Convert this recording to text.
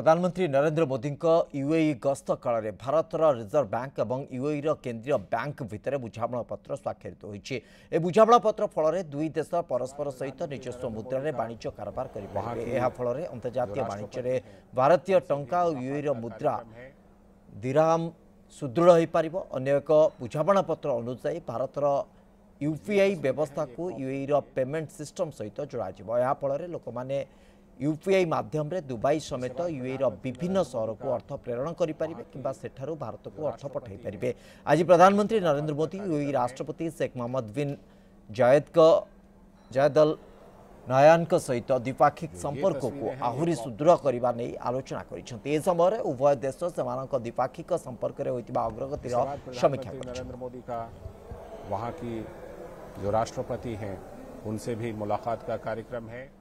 ପ୍ରଧାନମନ୍ତ୍ରୀ ନରେନ୍ଦ୍ର ମୋଦିଙ୍କ ୟୁଏଇ ଗସ୍ତ କାଳରେ ଭାରତର ରିଜର୍ଭ ବ୍ୟାଙ୍କ ଏବଂ ୟୁଏଇର କେନ୍ଦ୍ରୀୟ ବ୍ୟାଙ୍କ ଭିତରେ ବୁଝାମଣାପତ୍ର ସ୍ୱାକ୍ଷରିତ ହୋଇଛି ଏ ବୁଝାମଣାପତ୍ର ଫଳରେ ଦୁଇ ଦେଶ ପରସ୍କର ସହିତ ନିଜସ୍ୱ ମୁଦ୍ରାରେ ବାଣିଜ୍ୟ କାରବାର କରିପାରିବେ ଏହାଫଳରେ ଅନ୍ତର୍ଜାତୀୟ ବାଣିଜ୍ୟରେ ଭାରତୀୟ ଟଙ୍କା ଓ ୟୁଏଇର ମୁଦ୍ରା ଦିରାମ ସୁଦୃଢ଼ ହୋଇପାରିବ ଅନ୍ୟ ଏକ ବୁଝାମଣାପତ୍ର ଅନୁଯାୟୀ ଭାରତର ୟୁପିଆଇ ବ୍ୟବସ୍ଥାକୁ ୟୁଏଇର ପେମେଣ୍ଟ ସିଷ୍ଟମ୍ ସହିତ ଯୋଡ଼ାଯିବ ଏହାଫଳରେ ଲୋକମାନେ यूपीआई मध्यम दुबई समेत युए विभिन्न सहर को अर्थ प्रेरण करें भारत को अर्थ पठाई पारे आज प्रधानमंत्री नरेन्द्र मोदी युए राष्ट्रपति Sheikh Mohamed bin Zayed Zayed Al Nahyan सहित द्विपाक्षिक संपर्क को आहरी सुदृढ़ करने नहीं आलोचना कर समय उभय देश से द्विपाक्षिक संपर्क में होता अग्रगति समीक्षा का वहाँ की जो राष्ट्रपति हैं उनसे भी मुलाकात का कार्यक्रम है